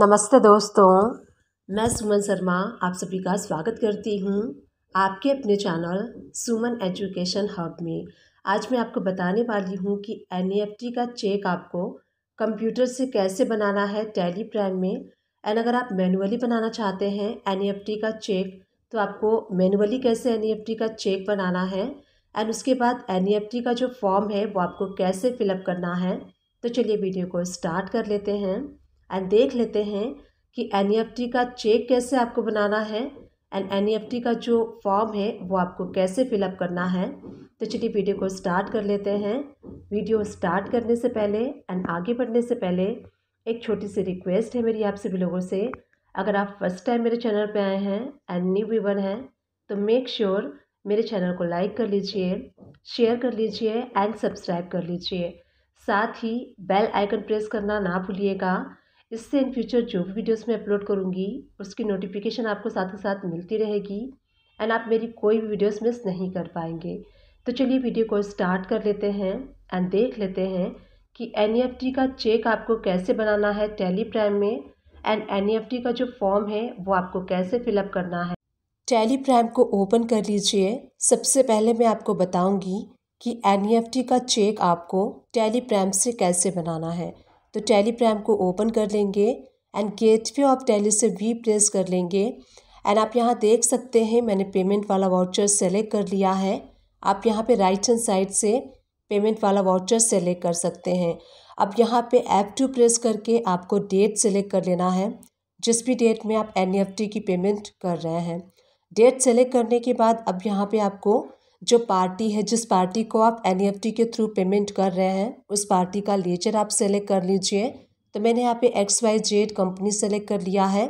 नमस्ते दोस्तों मैं सुमन शर्मा आप सभी का स्वागत करती हूँ आपके अपने चैनल सुमन एजुकेशन हब में आज मैं आपको बताने वाली हूँ कि एन e का चेक आपको कंप्यूटर से कैसे बनाना है टैली प्राइम में एंड अगर आप मैनुअली बनाना चाहते हैं एन e का चेक तो आपको मैनुअली कैसे एन e का चेक बनाना है एंड उसके बाद एन का जो फॉर्म है वो आपको कैसे फिलअप करना है तो चलिए वीडियो को स्टार्ट कर लेते हैं एंड देख लेते हैं कि एन e का चेक कैसे आपको बनाना है एंड एन e का जो फॉर्म है वो आपको कैसे फिलअप करना है तो चलिए वीडियो को स्टार्ट कर लेते हैं वीडियो स्टार्ट करने से पहले एंड आगे बढ़ने से पहले एक छोटी सी रिक्वेस्ट है मेरी आप सभी लोगों से अगर आप फर्स्ट टाइम मेरे चैनल पर आए हैं एंड न्यू व्यूवर हैं तो मेक श्योर sure मेरे चैनल को लाइक कर लीजिए शेयर कर लीजिए एंड सब्सक्राइब कर लीजिए साथ ही बेल आइकन प्रेस करना ना भूलिएगा इससे इन फ्यूचर जो भी वीडियोस मैं अपलोड करूँगी उसकी नोटिफिकेशन आपको साथ ही साथ मिलती रहेगी एंड आप मेरी कोई भी वीडियोस मिस नहीं कर पाएंगे तो चलिए वीडियो को स्टार्ट कर लेते हैं एंड देख लेते हैं कि एन e का चेक आपको कैसे बनाना है टेली प्राइम में एंड एन e का जो फॉर्म है वो आपको कैसे फिलअप करना है टेली प्राइम को ओपन कर लीजिए सबसे पहले मैं आपको बताऊँगी कि एन e का चेक आपको टेली प्राइम से कैसे बनाना है तो टेलीग्राम को ओपन कर लेंगे and gateway of Tally से वी प्रेस कर लेंगे एंड आप यहाँ देख सकते हैं मैंने पेमेंट वाला वाउचर सेलेक्ट कर लिया है आप यहाँ पे राइट हैंड साइड से पेमेंट वाला वाउचर सेलेक्ट कर सकते हैं अब यहाँ पे ऐप टू प्रेस करके आपको डेट सेलेक्ट कर लेना है जिस भी डेट में आप एन की पेमेंट कर रहे हैं डेट सेलेक्ट करने के बाद अब यहाँ पर आपको जो पार्टी है जिस पार्टी को आप एन e के थ्रू पेमेंट कर रहे हैं उस पार्टी का लेजर आप सेलेक्ट कर लीजिए तो मैंने यहाँ पे X Y Z company select कर लिया है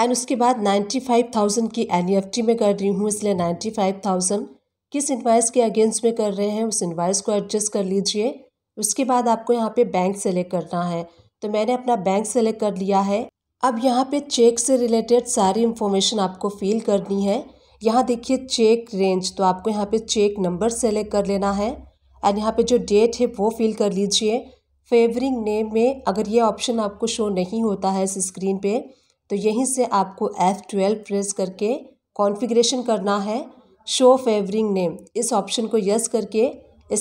एंड उसके बाद नाइन्टी फाइव थाउजेंड की एन e में कर रही हूँ इसलिए नाइन्टी फाइव थाउजेंड किस इन्वाइस के अगेंस्ट में कर रहे हैं उस इन्वाइस को एडजस्ट कर लीजिए उसके बाद आपको यहाँ पे बैंक सेलेक्ट करना है तो मैंने अपना बैंक सेलेक्ट कर लिया है अब यहाँ पे चेक से रिलेटेड सारी इन्फॉर्मेशन आपको फिल करनी है यहाँ देखिए चेक रेंज तो आपको यहाँ पे चेक नंबर सेलेक्ट कर लेना है एंड यहाँ पे जो डेट है वो फिल कर लीजिए फेवरिंग नेम में अगर ये ऑप्शन आपको शो नहीं होता है इस स्क्रीन पे तो यहीं से आपको एफ़ ट्वेल्व प्रेस करके कॉन्फ़िगरेशन करना है शो फेवरिंग नेम इस ऑप्शन को यस करके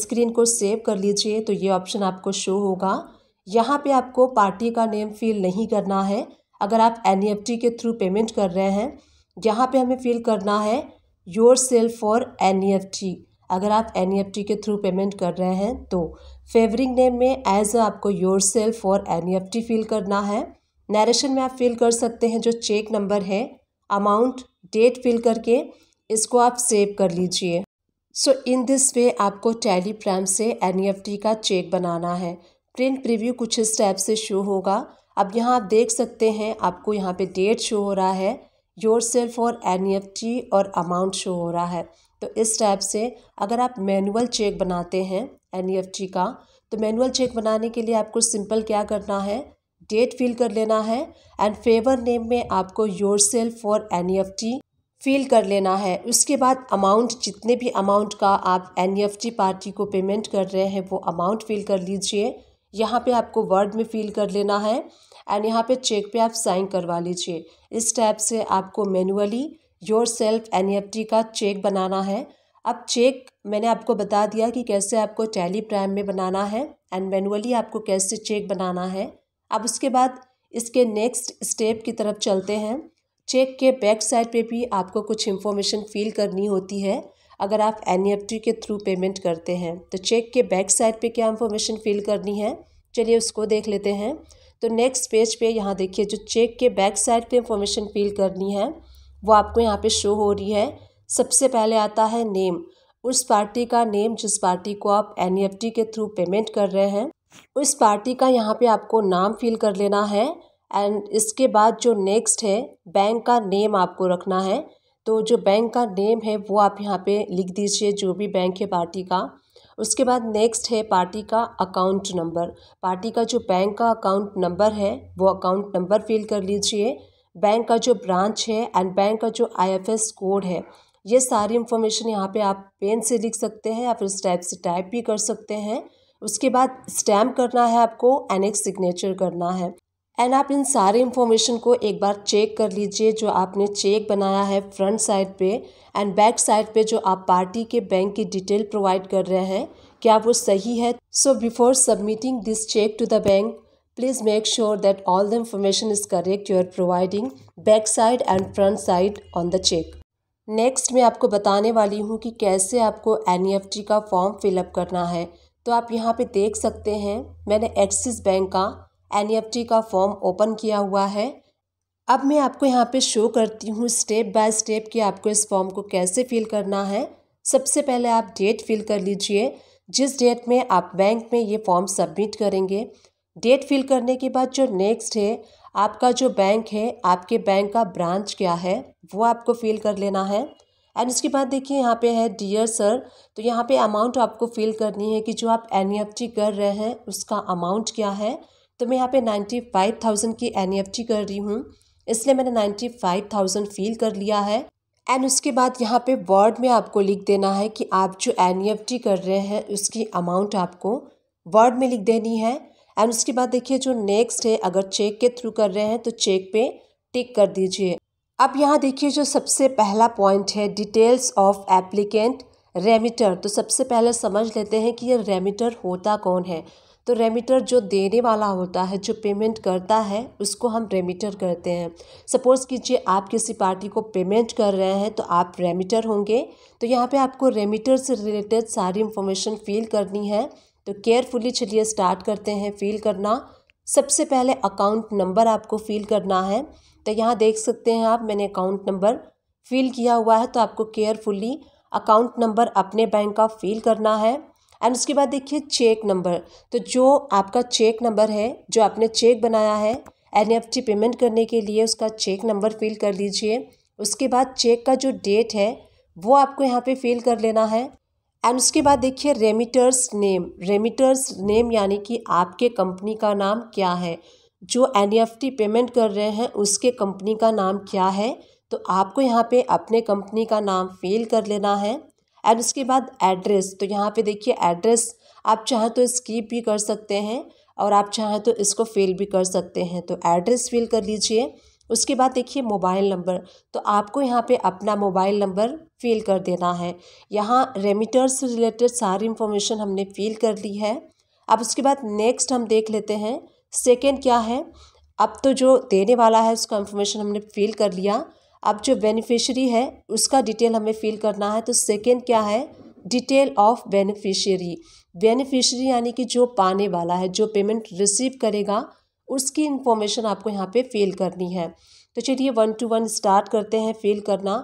स्क्रीन को सेव कर लीजिए तो ये ऑप्शन आपको शो होगा यहाँ पर आपको पार्टी का नेम फिल नहीं करना है अगर आप एन e के थ्रू पेमेंट कर रहे हैं यहाँ पे हमें फिल करना है yourself for N E F T अगर आप एन ई एफ टी के थ्रू पेमेंट कर रहे हैं तो फेवरिंग नेम में एज आपको yourself for N E F T fill करना है नरेशन में आप फिल कर सकते हैं जो चेक नंबर है अमाउंट डेट फिल करके इसको आप सेव कर लीजिए सो इन दिस वे आपको टैली प्रैम से एन e का चेक बनाना है प्रिंट प्रीव्यू कुछ इस टाइप से शो होगा अब यहाँ आप देख सकते हैं आपको यहाँ पे डेट शो हो रहा है योर सेल्फ e और एन और अमाउंट शो हो रहा है तो इस टाइप से अगर आप मैनुअल चेक बनाते हैं एन e का तो मैनुअल चेक बनाने के लिए आपको सिंपल क्या करना है डेट फिल कर लेना है एंड फेवर नेम में आपको yourself for N fill कर लेना है उसके बाद अमाउंट जितने भी अमाउंट का आप एन पार्टी e को पेमेंट कर रहे हैं वो अमाउंट फिल कर लीजिए यहाँ पे आपको वर्ड में फिल कर लेना है एंड यहाँ पे चेक पे आप साइन करवा लीजिए इस टैप से आपको मैनुअली योर सेल्फ एन का चेक बनाना है अब चेक मैंने आपको बता दिया कि कैसे आपको टैली प्राइम में बनाना है एंड मैनुअली आपको कैसे चेक बनाना है अब उसके बाद इसके नेक्स्ट स्टेप की तरफ चलते हैं चेक के बैक साइड पे भी आपको कुछ इन्फॉर्मेशन फिल करनी होती है अगर आप एन e के थ्रू पेमेंट करते हैं तो चेक के बैक साइड पे क्या इन्फॉर्मेशन फिल करनी है चलिए उसको देख लेते हैं तो नेक्स्ट पेज पे यहाँ देखिए जो चेक के बैक साइड पे इंफॉर्मेशन फिल करनी है वो आपको यहाँ पे शो हो रही है सबसे पहले आता है नेम उस पार्टी का नेम जिस पार्टी को आप एन e के थ्रू पेमेंट कर रहे हैं उस पार्टी का यहाँ पे आपको नाम फिल कर लेना है एंड इसके बाद जो नेक्स्ट है बैंक का नेम आपको रखना है तो जो बैंक का नेम है वो आप यहाँ पे लिख दीजिए जो भी बैंक है पार्टी का उसके बाद नेक्स्ट है पार्टी का अकाउंट नंबर पार्टी का जो बैंक का अकाउंट नंबर है वो अकाउंट नंबर फिल कर लीजिए बैंक का जो ब्रांच है एंड बैंक का जो आई कोड है ये सारी इन्फॉर्मेशन यहाँ पे आप पेन से लिख सकते हैं या फिर स्टैप से टाइप भी कर सकते हैं उसके बाद स्टैम्प करना है आपको एनेक्स सिग्नेचर करना है एंड आप इन सारे इन्फॉर्मेशन को एक बार चेक कर लीजिए जो आपने चेक बनाया है फ्रंट साइड पे एंड बैक साइड पे जो आप पार्टी के बैंक की डिटेल प्रोवाइड कर रहे हैं क्या वो सही है so before submitting this cheque to the bank please make sure that all the information is correct you are providing back side and front side on the cheque next मैं आपको बताने वाली हूँ कि कैसे आपको एन e का form fill up करना है तो आप यहाँ पे देख सकते हैं मैंने एक्सिस बैंक का एन का फॉर्म ओपन किया हुआ है अब मैं आपको यहाँ पे शो करती हूँ स्टेप बाय स्टेप कि आपको इस फॉर्म को कैसे फिल करना है सबसे पहले आप डेट फिल कर लीजिए जिस डेट में आप बैंक में ये फॉर्म सबमिट करेंगे डेट फिल करने के बाद जो नेक्स्ट है आपका जो बैंक है आपके बैंक का ब्रांच क्या है वो आपको फिल कर लेना है एंड उसके बाद देखिए यहाँ पे है डियर सर तो यहाँ पे अमाउंट आपको फिल करनी है कि जो आप एन कर रहे हैं उसका अमाउंट क्या है तो मैं यहाँ पे 95,000 की एन e कर रही हूँ इसलिए मैंने 95,000 फील कर लिया है एंड उसके बाद यहाँ पे वर्ड में आपको लिख देना है कि आप जो एन e कर रहे हैं उसकी अमाउंट आपको वर्ड में लिख देनी है एंड उसके बाद देखिए जो नेक्स्ट है अगर चेक के थ्रू कर रहे हैं तो चेक पे टिक कर दीजिए अब यहाँ देखिए जो सबसे पहला पॉइंट है डिटेल्स ऑफ एप्लीकेंट रेमिटर तो सबसे पहले समझ लेते हैं कि ये रेमिटर होता कौन है तो रेमिटर जो देने वाला होता है जो पेमेंट करता है उसको हम रेमिटर करते हैं सपोज़ कीजिए आप किसी पार्टी को पेमेंट कर रहे हैं तो आप रेमिटर होंगे तो यहाँ पे आपको रेमिटर से रिलेटेड सारी इन्फॉर्मेशन फिल करनी है तो केयरफुली चलिए स्टार्ट करते हैं फिल करना सबसे पहले अकाउंट नंबर आपको फिल करना है तो यहाँ देख सकते हैं आप मैंने अकाउंट नंबर फिल किया हुआ है तो आपको केयरफुली अकाउंट नंबर अपने बैंक का फिल करना है एंड उसके बाद देखिए चेक नंबर तो जो आपका चेक नंबर है जो आपने चेक बनाया है टी पेमेंट करने के लिए उसका चेक नंबर फिल कर लीजिए उसके बाद चेक का जो डेट है वो आपको यहाँ पे फिल कर लेना है एंड उसके बाद देखिए रेमिटर्स नेम रेमिटर्स नेम यानी कि आपके कंपनी का नाम क्या है जो एन पेमेंट कर रहे हैं उसके कंपनी का नाम क्या है तो आपको यहाँ पे अपने कंपनी का नाम फिल कर लेना है एंड उसके बाद एड्रेस तो यहाँ पे देखिए एड्रेस आप चाहें तो स्कीप भी कर सकते हैं और आप चाहें तो इसको फिल भी कर सकते हैं तो एड्रेस फिल कर लीजिए उसके बाद देखिए मोबाइल नंबर तो आपको यहाँ पे अपना मोबाइल नंबर फिल कर देना है यहाँ रेमिटर्स से रिलेटेड सारी इन्फॉर्मेशन हमने फिल कर ली है अब उसके बाद नेक्स्ट हम देख लेते हैं सेकेंड क्या है अब तो जो देने वाला है उसका इन्फॉर्मेशन हमने फिल कर लिया अब जो बेनिफिशरी है उसका डिटेल हमें फिल करना है तो सेकेंड क्या है डिटेल ऑफ बेनिफिशियरी बेनिफिशियरी यानी कि जो पाने वाला है जो पेमेंट रिसीव करेगा उसकी इन्फॉर्मेशन आपको यहाँ पे फिल करनी है तो चलिए वन टू वन स्टार्ट करते हैं फिल करना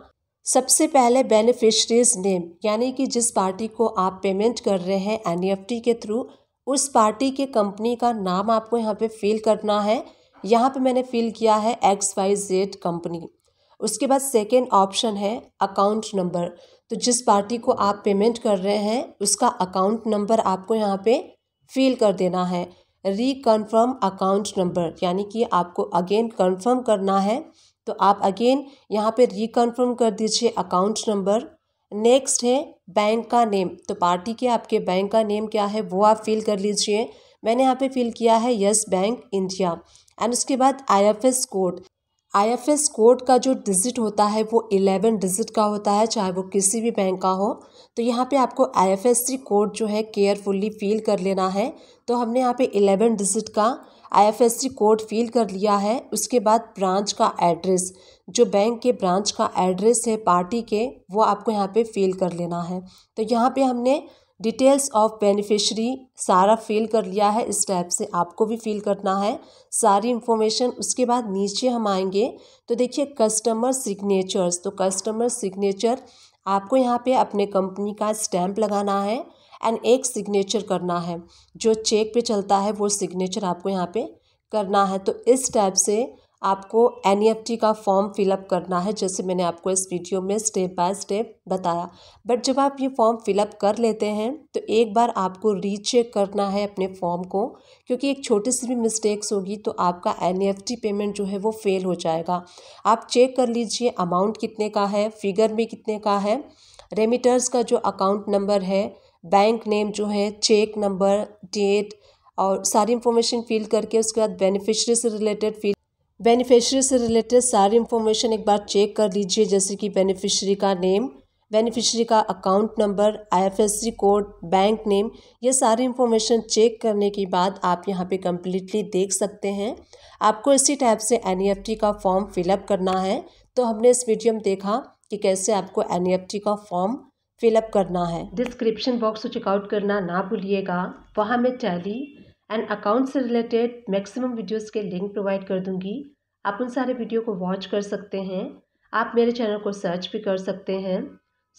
सबसे पहले बेनिफिशरीज नेम यानी कि जिस पार्टी को आप पेमेंट कर रहे हैं एन e के थ्रू उस पार्टी के कंपनी का नाम आपको यहाँ पे फिल करना है यहाँ पे मैंने फिल किया है एक्स वाई जेड कंपनी उसके बाद सेकेंड ऑप्शन है अकाउंट नंबर तो जिस पार्टी को आप पेमेंट कर रहे हैं उसका अकाउंट नंबर आपको यहाँ पे फिल कर देना है रिकन्फर्म अकाउंट नंबर यानी कि आपको अगेन कंफर्म करना है तो आप अगेन यहाँ पे रिकन्फर्म कर दीजिए अकाउंट नंबर नेक्स्ट है बैंक का नेम तो पार्टी के आपके बैंक का नेम क्या है वो आप फिल कर लीजिए मैंने यहाँ पे फिल किया है यस बैंक इंडिया एंड उसके बाद आई कोड आईएफएस कोड का जो डिजिट होता है वो इलेवन डिजिट का होता है चाहे वो किसी भी बैंक का हो तो यहाँ पे आपको आईएफएससी कोड जो है केयरफुली फील कर लेना है तो हमने यहाँ पे इलेवन डिजिट का आईएफएससी कोड फील कर लिया है उसके बाद ब्रांच का एड्रेस जो बैंक के ब्रांच का एड्रेस है पार्टी के वो आपको यहाँ पे फील कर लेना है तो यहाँ पे हमने डिटेल्स ऑफ बेनिफिशरी सारा फिल कर लिया है इस टैब से आपको भी फिल करना है सारी इन्फॉर्मेशन उसके बाद नीचे हम आएंगे तो देखिए कस्टमर सिग्नेचर्स तो कस्टमर सिग्नेचर आपको यहाँ पे अपने कंपनी का स्टैम्प लगाना है एंड एक सिग्नेचर करना है जो चेक पे चलता है वो सिग्नेचर आपको यहाँ पे करना है तो इस टैब से आपको एन e का फॉर्म फिलअप करना है जैसे मैंने आपको इस वीडियो में स्टेप बाय स्टेप बताया बट जब आप ये फॉर्म फिलअप कर लेते हैं तो एक बार आपको रीचेक करना है अपने फॉर्म को क्योंकि एक छोटी सी भी मिस्टेक्स होगी तो आपका एन पेमेंट e जो है वो फेल हो जाएगा आप चेक कर लीजिए अमाउंट कितने का है फिगर में कितने का है रेमिटर्स का जो अकाउंट नंबर है बैंक नेम जो है चेक नंबर डेट और सारी इन्फॉर्मेशन फिल करके उसके बाद बेनिफिशरी से रिलेटेड फिल बेनिफिशरी से रिलेटेड सारी इन्फॉर्मेशन एक बार चेक कर लीजिए जैसे कि बेनिफिशरी का नेम बेनिफिशरी का account number IFSC code bank name ये सारी इन्फॉर्मेशन चेक करने के बाद आप यहाँ पे कम्प्लीटली देख सकते हैं आपको इसी टाइप से एन e का फॉर्म फिलअप करना है तो हमने इस वीडियो में देखा कि कैसे आपको एन e का फॉर्म फिलअप करना है डिस्क्रिप्शन बॉक्स को चेकआउट करना ना भूलिएगा वहाँ में टैली एंड अकाउंट से रिलेटेड मैक्सिमम वीडियोस के लिंक प्रोवाइड कर दूंगी आप उन सारे वीडियो को वॉच कर सकते हैं आप मेरे चैनल को सर्च भी कर सकते हैं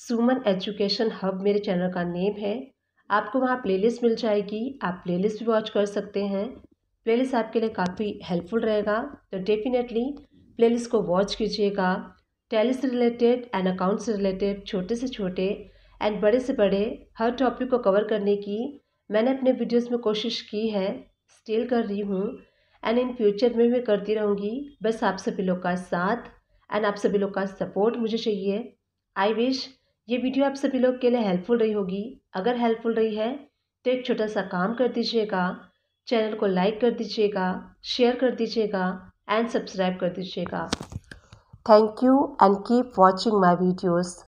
सुमन एजुकेशन हब मेरे चैनल का नेम है आपको वहाँ प्लेलिस्ट मिल जाएगी आप प्लेलिस्ट भी वॉच कर सकते हैं प्लेलिस्ट आपके लिए काफ़ी हेल्पफुल रहेगा तो डेफिनेटली प्लेलिस्ट को वॉच कीजिएगा टैली से रिलेटेड एंड अकाउंट से रिलेटेड छोटे से छोटे एंड बड़े से बड़े हर टॉपिक को कवर करने की मैंने अपने वीडियोस में कोशिश की है स्टिल कर रही हूँ एंड इन फ्यूचर में मैं करती रहूँगी बस आप सभी लोग का साथ एंड आप सभी लोग का सपोर्ट मुझे चाहिए आई विश ये वीडियो आप सभी लोग के लिए हेल्पफुल रही होगी अगर हेल्पफुल रही है तो एक छोटा सा काम कर दीजिएगा चैनल को लाइक कर दीजिएगा शेयर कर दीजिएगा एंड सब्सक्राइब कर दीजिएगा thank you and keep watching my videos